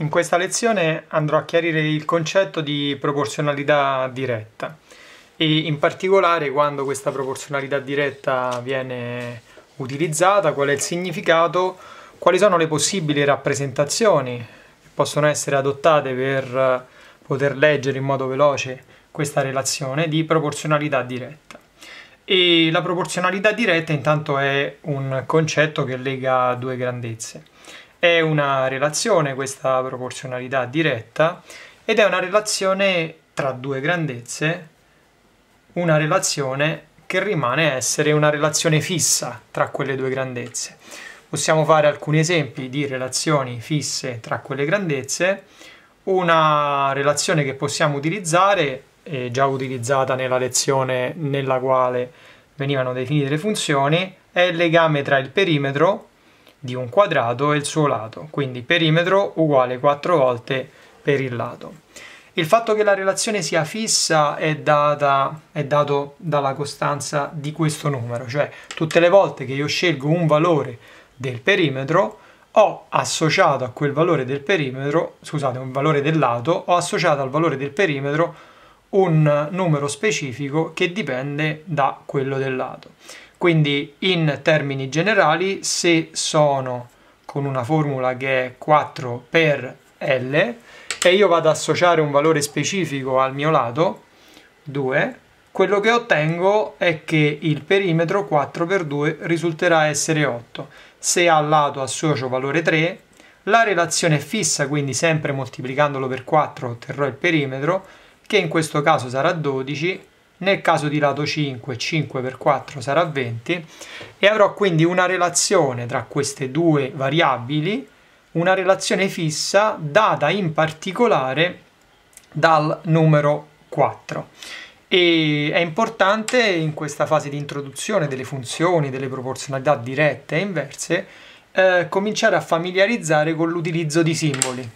In questa lezione andrò a chiarire il concetto di proporzionalità diretta e in particolare quando questa proporzionalità diretta viene utilizzata, qual è il significato, quali sono le possibili rappresentazioni che possono essere adottate per eh, poter leggere in modo veloce questa relazione di proporzionalità diretta. E la proporzionalità diretta intanto è un concetto che lega due grandezze è una relazione, questa proporzionalità diretta, ed è una relazione tra due grandezze, una relazione che rimane essere una relazione fissa tra quelle due grandezze. Possiamo fare alcuni esempi di relazioni fisse tra quelle grandezze, una relazione che possiamo utilizzare, eh, già utilizzata nella lezione nella quale venivano definite le funzioni, è il legame tra il perimetro di un quadrato e il suo lato, quindi perimetro uguale 4 volte per il lato. Il fatto che la relazione sia fissa è, data, è dato dalla costanza di questo numero, cioè tutte le volte che io scelgo un valore del perimetro, ho associato a quel valore del perimetro, scusate, un valore del lato, ho associato al valore del perimetro un numero specifico che dipende da quello del lato. Quindi in termini generali se sono con una formula che è 4 per L e io vado ad associare un valore specifico al mio lato, 2, quello che ottengo è che il perimetro 4 per 2 risulterà essere 8. Se al lato associo valore 3, la relazione è fissa, quindi sempre moltiplicandolo per 4 otterrò il perimetro, che in questo caso sarà 12 nel caso di lato 5 5 per 4 sarà 20 e avrò quindi una relazione tra queste due variabili una relazione fissa data in particolare dal numero 4 e è importante in questa fase di introduzione delle funzioni, delle proporzionalità dirette e inverse, eh, cominciare a familiarizzare con l'utilizzo di simboli.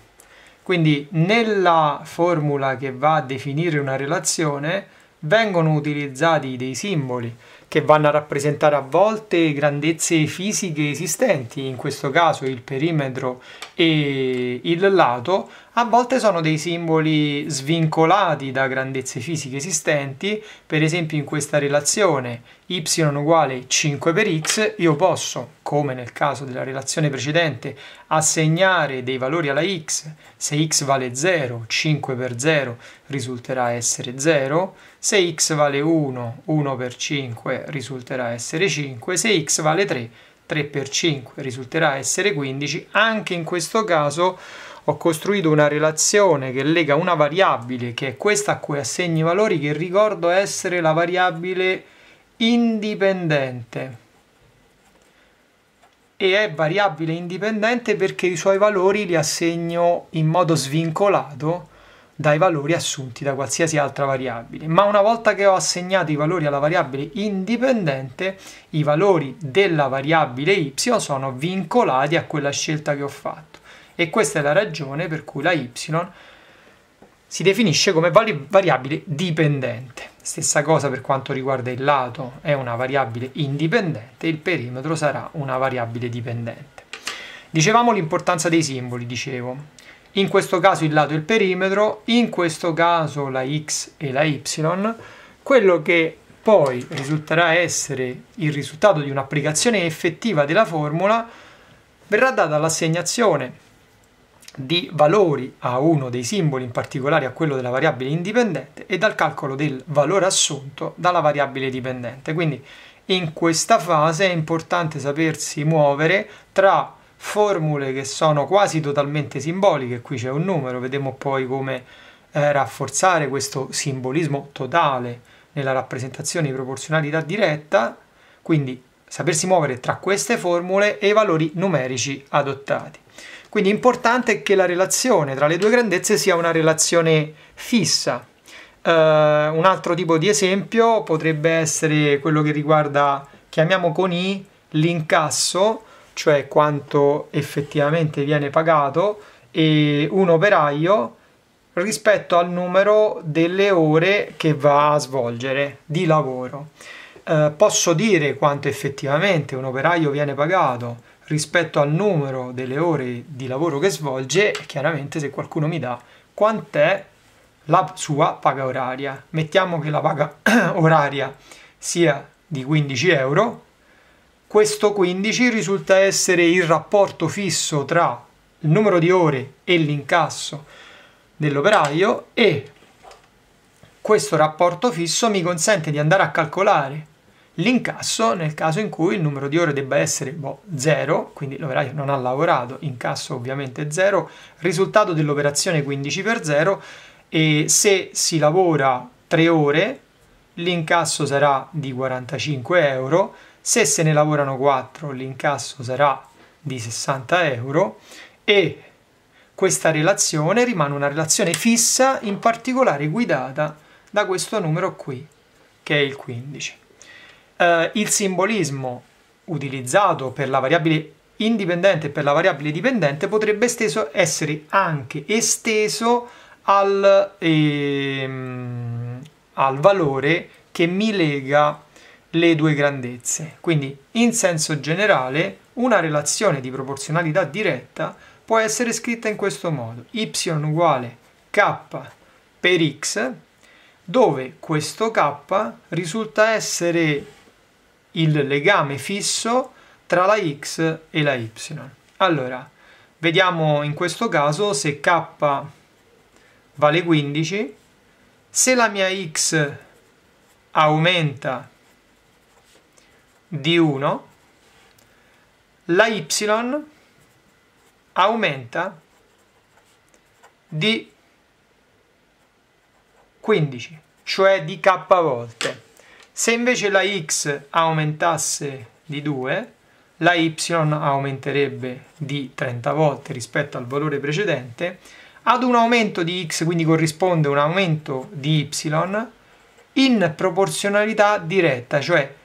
Quindi nella formula che va a definire una relazione vengono utilizzati dei simboli che vanno a rappresentare a volte grandezze fisiche esistenti, in questo caso il perimetro e il lato, a volte sono dei simboli svincolati da grandezze fisiche esistenti, per esempio in questa relazione y uguale 5 per x, io posso, come nel caso della relazione precedente, assegnare dei valori alla x, se x vale 0, 5 per 0 risulterà essere 0, se x vale 1, 1 per 5 risulterà essere 5, se x vale 3 3 per 5 risulterà essere 15, anche in questo caso ho costruito una relazione che lega una variabile, che è questa a cui assegno i valori, che ricordo essere la variabile indipendente. E è variabile indipendente perché i suoi valori li assegno in modo svincolato dai valori assunti da qualsiasi altra variabile, ma una volta che ho assegnato i valori alla variabile indipendente, i valori della variabile y sono vincolati a quella scelta che ho fatto. E questa è la ragione per cui la y si definisce come variabile dipendente. Stessa cosa per quanto riguarda il lato, è una variabile indipendente, il perimetro sarà una variabile dipendente. Dicevamo l'importanza dei simboli, dicevo in questo caso il lato e il perimetro, in questo caso la x e la y, quello che poi risulterà essere il risultato di un'applicazione effettiva della formula verrà data l'assegnazione di valori a uno dei simboli, in particolare a quello della variabile indipendente, e dal calcolo del valore assunto dalla variabile dipendente. Quindi in questa fase è importante sapersi muovere tra formule che sono quasi totalmente simboliche, qui c'è un numero, vediamo poi come eh, rafforzare questo simbolismo totale nella rappresentazione di proporzionalità diretta, quindi sapersi muovere tra queste formule e i valori numerici adottati. Quindi è importante che la relazione tra le due grandezze sia una relazione fissa. Uh, un altro tipo di esempio potrebbe essere quello che riguarda, chiamiamo con I, l'incasso cioè quanto effettivamente viene pagato, e un operaio rispetto al numero delle ore che va a svolgere di lavoro. Eh, posso dire quanto effettivamente un operaio viene pagato rispetto al numero delle ore di lavoro che svolge chiaramente se qualcuno mi dà quant'è la sua paga oraria. Mettiamo che la paga oraria sia di 15 euro, questo 15 risulta essere il rapporto fisso tra il numero di ore e l'incasso dell'operaio e questo rapporto fisso mi consente di andare a calcolare l'incasso nel caso in cui il numero di ore debba essere 0, boh, quindi l'operaio non ha lavorato, incasso ovviamente 0, risultato dell'operazione 15 per 0 e se si lavora 3 ore l'incasso sarà di 45 euro se se ne lavorano 4 l'incasso sarà di 60 euro e questa relazione rimane una relazione fissa, in particolare guidata da questo numero qui, che è il 15. Eh, il simbolismo utilizzato per la variabile indipendente e per la variabile dipendente potrebbe esteso, essere anche esteso al, ehm, al valore che mi lega le due grandezze. Quindi, in senso generale, una relazione di proporzionalità diretta può essere scritta in questo modo, y uguale k per x, dove questo k risulta essere il legame fisso tra la x e la y. Allora, vediamo in questo caso se k vale 15, se la mia x aumenta di 1, la y aumenta di 15, cioè di k volte. Se invece la x aumentasse di 2, la y aumenterebbe di 30 volte rispetto al valore precedente, ad un aumento di x, quindi corrisponde un aumento di y, in proporzionalità diretta, cioè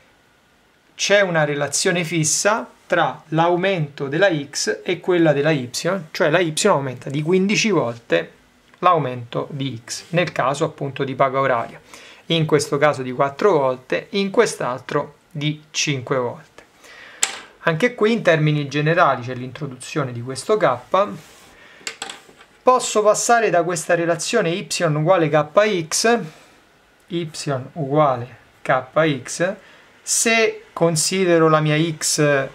c'è una relazione fissa tra l'aumento della x e quella della y, cioè la y aumenta di 15 volte l'aumento di x, nel caso appunto di paga oraria, in questo caso di 4 volte, in quest'altro di 5 volte. Anche qui in termini generali c'è l'introduzione di questo k, posso passare da questa relazione y uguale kx, y uguale kx, se considero la mia x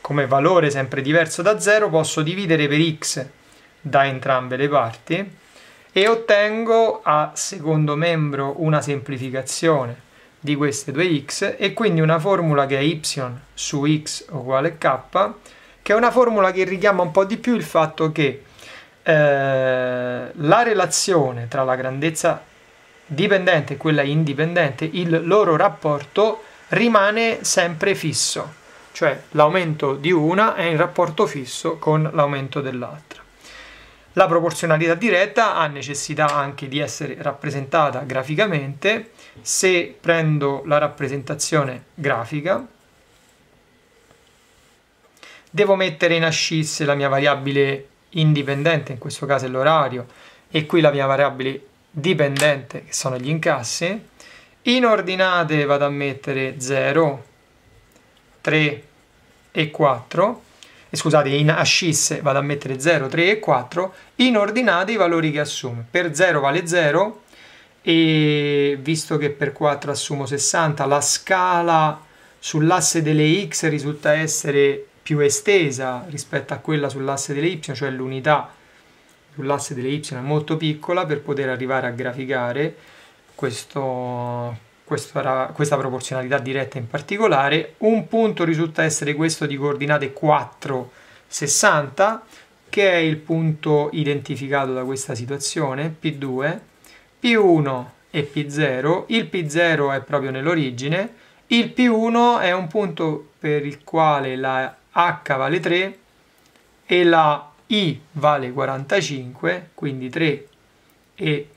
come valore sempre diverso da 0, posso dividere per x da entrambe le parti e ottengo a secondo membro una semplificazione di queste due x e quindi una formula che è y su x uguale k che è una formula che richiama un po' di più il fatto che eh, la relazione tra la grandezza dipendente e quella indipendente, il loro rapporto rimane sempre fisso, cioè l'aumento di una è in rapporto fisso con l'aumento dell'altra. La proporzionalità diretta ha necessità anche di essere rappresentata graficamente. Se prendo la rappresentazione grafica, devo mettere in ascisse la mia variabile indipendente, in questo caso è l'orario, e qui la mia variabile dipendente, che sono gli incassi, in ordinate vado a mettere 0, 3 e 4. E scusate, in ascisse vado a mettere 0, 3 e 4. In ordinate i valori che assume. Per 0 vale 0 e visto che per 4 assumo 60, la scala sull'asse delle x risulta essere più estesa rispetto a quella sull'asse delle y, cioè l'unità sull'asse delle y è molto piccola per poter arrivare a graficare questo, questa, questa proporzionalità diretta in particolare. Un punto risulta essere questo di coordinate 4,60, che è il punto identificato da questa situazione, P2, P1 e P0, il P0 è proprio nell'origine, il P1 è un punto per il quale la H vale 3 e la I vale 45, quindi 3 e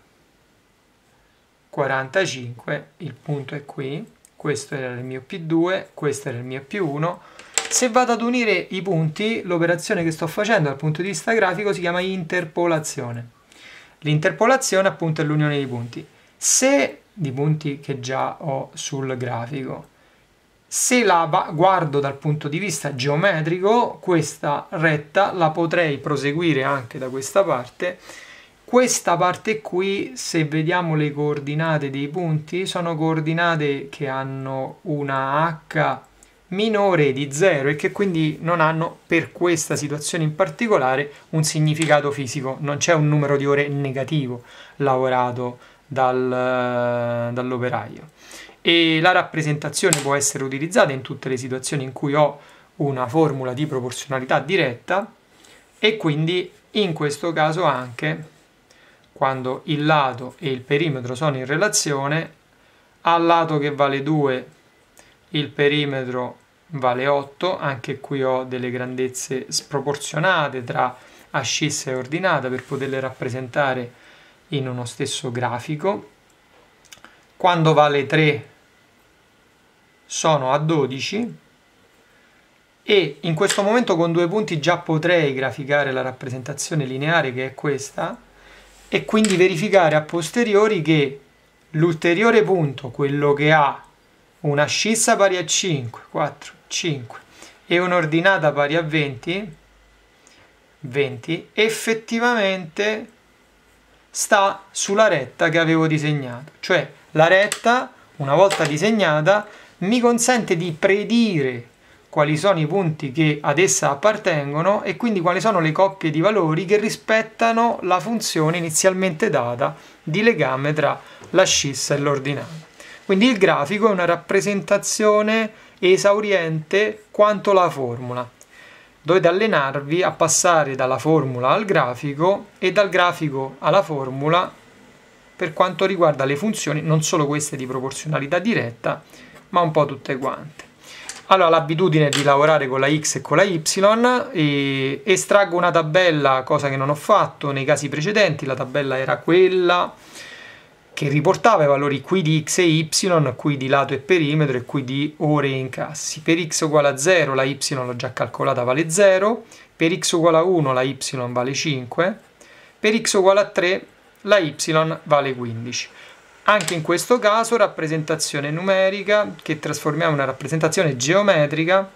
45, il punto è qui, questo era il mio P2, questo era il mio P1. Se vado ad unire i punti, l'operazione che sto facendo dal punto di vista grafico si chiama interpolazione. L'interpolazione appunto è l'unione dei punti. Se, di punti che già ho sul grafico, se la guardo dal punto di vista geometrico, questa retta la potrei proseguire anche da questa parte questa parte qui, se vediamo le coordinate dei punti, sono coordinate che hanno una h minore di 0 e che quindi non hanno per questa situazione in particolare un significato fisico, non c'è un numero di ore negativo lavorato dal, eh, dall'operaio. E la rappresentazione può essere utilizzata in tutte le situazioni in cui ho una formula di proporzionalità diretta e quindi in questo caso anche quando il lato e il perimetro sono in relazione, al lato che vale 2 il perimetro vale 8, anche qui ho delle grandezze sproporzionate tra ascissa e ordinata per poterle rappresentare in uno stesso grafico. Quando vale 3 sono a 12 e in questo momento con due punti già potrei graficare la rappresentazione lineare che è questa, e quindi verificare a posteriori che l'ulteriore punto, quello che ha una scissa pari a 5, 4, 5 e un'ordinata pari a 20, 20 effettivamente sta sulla retta che avevo disegnato. Cioè la retta, una volta disegnata, mi consente di predire quali sono i punti che ad essa appartengono e quindi quali sono le coppie di valori che rispettano la funzione inizialmente data di legame tra l'ascissa e l'ordinale. Quindi il grafico è una rappresentazione esauriente quanto la formula. Dovete allenarvi a passare dalla formula al grafico e dal grafico alla formula per quanto riguarda le funzioni, non solo queste di proporzionalità diretta, ma un po' tutte quante allora l'abitudine di lavorare con la X e con la Y e estraggo una tabella, cosa che non ho fatto nei casi precedenti, la tabella era quella che riportava i valori qui di x e y, qui di lato e perimetro e qui di ore e incassi. Per x uguale a 0 la y l'ho già calcolata vale 0, per x uguale a 1 la y vale 5, per x uguale a 3 la y vale 15. Anche in questo caso rappresentazione numerica che trasformiamo in una rappresentazione geometrica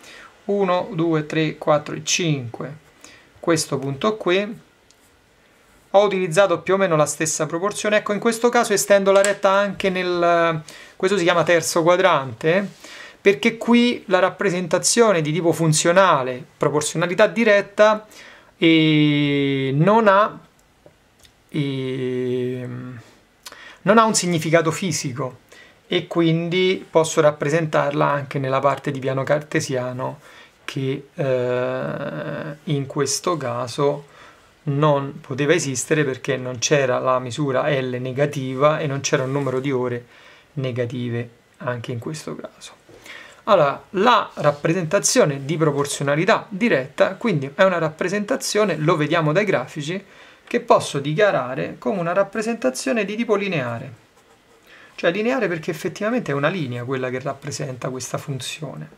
1, 2, 3, 4, 5 questo punto qui ho utilizzato più o meno la stessa proporzione ecco in questo caso estendo la retta anche nel questo si chiama terzo quadrante perché qui la rappresentazione di tipo funzionale proporzionalità diretta non ha e, ehm, non ha un significato fisico e quindi posso rappresentarla anche nella parte di piano cartesiano che eh, in questo caso non poteva esistere perché non c'era la misura L negativa e non c'era un numero di ore negative anche in questo caso. Allora, la rappresentazione di proporzionalità diretta, quindi è una rappresentazione, lo vediamo dai grafici, che posso dichiarare come una rappresentazione di tipo lineare. Cioè lineare perché effettivamente è una linea quella che rappresenta questa funzione.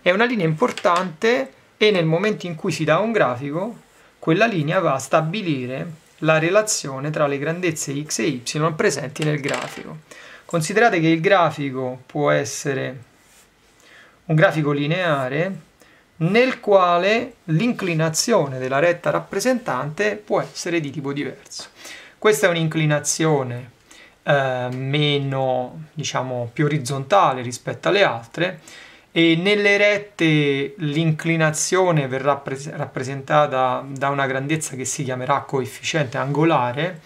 È una linea importante e nel momento in cui si dà un grafico, quella linea va a stabilire la relazione tra le grandezze x e y presenti nel grafico. Considerate che il grafico può essere un grafico lineare nel quale l'inclinazione della retta rappresentante può essere di tipo diverso. Questa è un'inclinazione eh, meno, diciamo, più orizzontale rispetto alle altre e nelle rette l'inclinazione verrà rappresentata da una grandezza che si chiamerà coefficiente angolare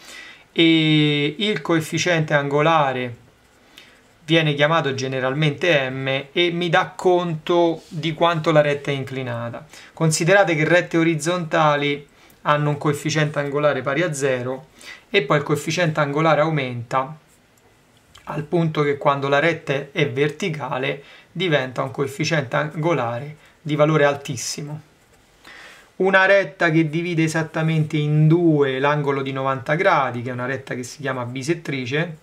e il coefficiente angolare viene chiamato generalmente M e mi dà conto di quanto la retta è inclinata. Considerate che rette orizzontali hanno un coefficiente angolare pari a 0 e poi il coefficiente angolare aumenta al punto che quando la retta è verticale diventa un coefficiente angolare di valore altissimo. Una retta che divide esattamente in due l'angolo di 90 gradi, che è una retta che si chiama bisettrice,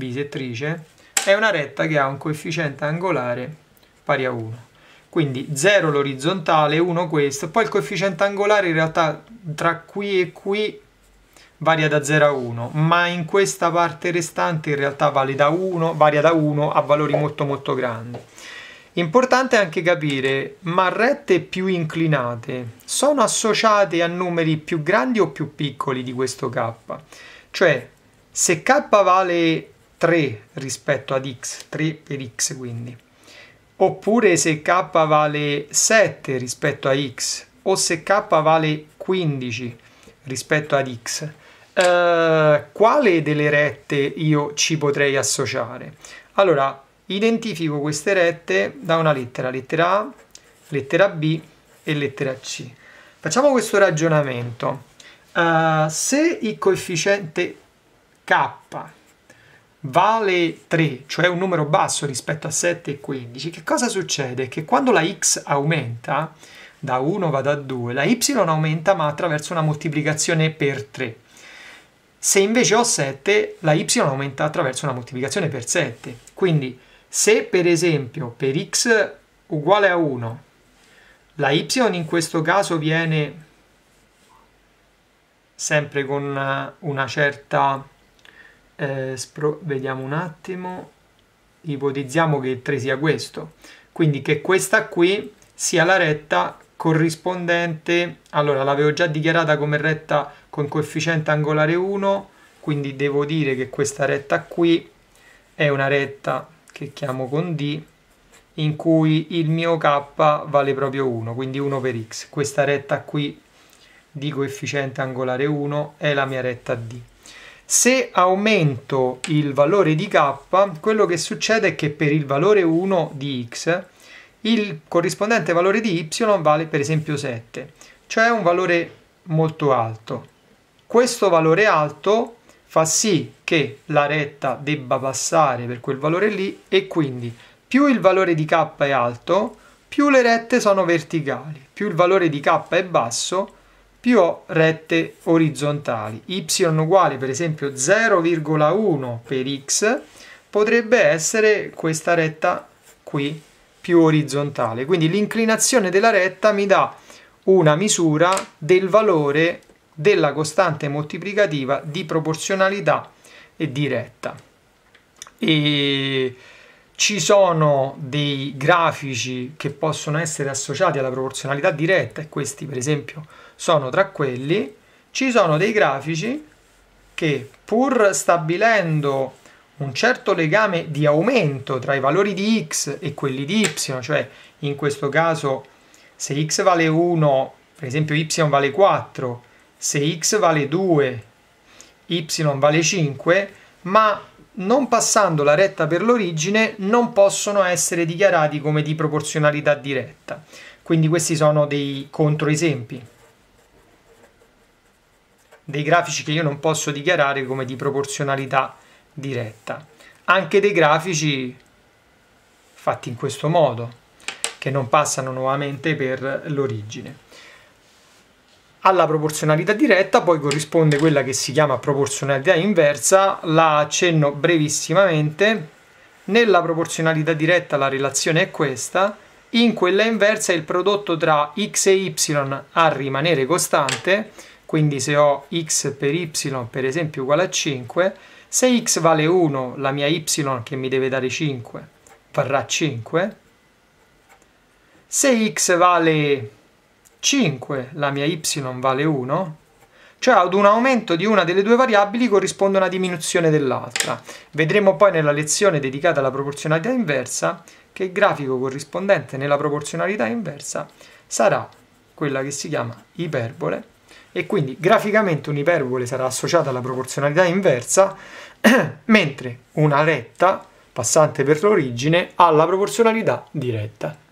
bisettrice è una retta che ha un coefficiente angolare pari a 1. Quindi 0 l'orizzontale, 1 questo, poi il coefficiente angolare in realtà tra qui e qui varia da 0 a 1, ma in questa parte restante in realtà vale da 1, varia da 1 a valori molto molto grandi. Importante anche capire, ma rette più inclinate sono associate a numeri più grandi o più piccoli di questo k? Cioè, se k vale 3 rispetto ad x, 3 per x quindi. Oppure se k vale 7 rispetto a x, o se k vale 15 rispetto ad x, eh, quale delle rette io ci potrei associare? Allora, identifico queste rette da una lettera, lettera A, lettera B e lettera C. Facciamo questo ragionamento. Uh, se il coefficiente k vale 3, cioè un numero basso rispetto a 7 e 15, che cosa succede? Che quando la x aumenta, da 1 va da 2, la y aumenta ma attraverso una moltiplicazione per 3. Se invece ho 7, la y aumenta attraverso una moltiplicazione per 7. Quindi se per esempio per x uguale a 1, la y in questo caso viene sempre con una certa eh, vediamo un attimo, ipotizziamo che il 3 sia questo, quindi che questa qui sia la retta corrispondente, allora l'avevo già dichiarata come retta con coefficiente angolare 1, quindi devo dire che questa retta qui è una retta che chiamo con D in cui il mio k vale proprio 1, quindi 1 per x. Questa retta qui di coefficiente angolare 1 è la mia retta D. Se aumento il valore di k, quello che succede è che per il valore 1 di x, il corrispondente valore di y vale per esempio 7, cioè un valore molto alto. Questo valore alto fa sì che la retta debba passare per quel valore lì e quindi più il valore di k è alto, più le rette sono verticali, più il valore di k è basso, più rette orizzontali. Y uguale per esempio 0,1 per x potrebbe essere questa retta qui più orizzontale. Quindi l'inclinazione della retta mi dà una misura del valore della costante moltiplicativa di proporzionalità e di retta. E ci sono dei grafici che possono essere associati alla proporzionalità diretta e questi per esempio sono tra quelli, ci sono dei grafici che pur stabilendo un certo legame di aumento tra i valori di x e quelli di y, cioè in questo caso se x vale 1, per esempio y vale 4, se x vale 2, y vale 5, ma non passando la retta per l'origine non possono essere dichiarati come di proporzionalità diretta. Quindi questi sono dei controesempi dei grafici che io non posso dichiarare come di proporzionalità diretta. Anche dei grafici fatti in questo modo, che non passano nuovamente per l'origine. Alla proporzionalità diretta poi corrisponde quella che si chiama proporzionalità inversa, la accenno brevissimamente. Nella proporzionalità diretta la relazione è questa, in quella inversa il prodotto tra x e y a rimanere costante, quindi se ho x per y per esempio uguale a 5, se x vale 1 la mia y che mi deve dare 5 varrà 5, se x vale 5 la mia y vale 1, cioè ad un aumento di una delle due variabili corrisponde una diminuzione dell'altra. Vedremo poi nella lezione dedicata alla proporzionalità inversa che il grafico corrispondente nella proporzionalità inversa sarà quella che si chiama iperbole e quindi graficamente un'iperbole sarà associata alla proporzionalità inversa, mentre una retta passante per l'origine ha la proporzionalità diretta.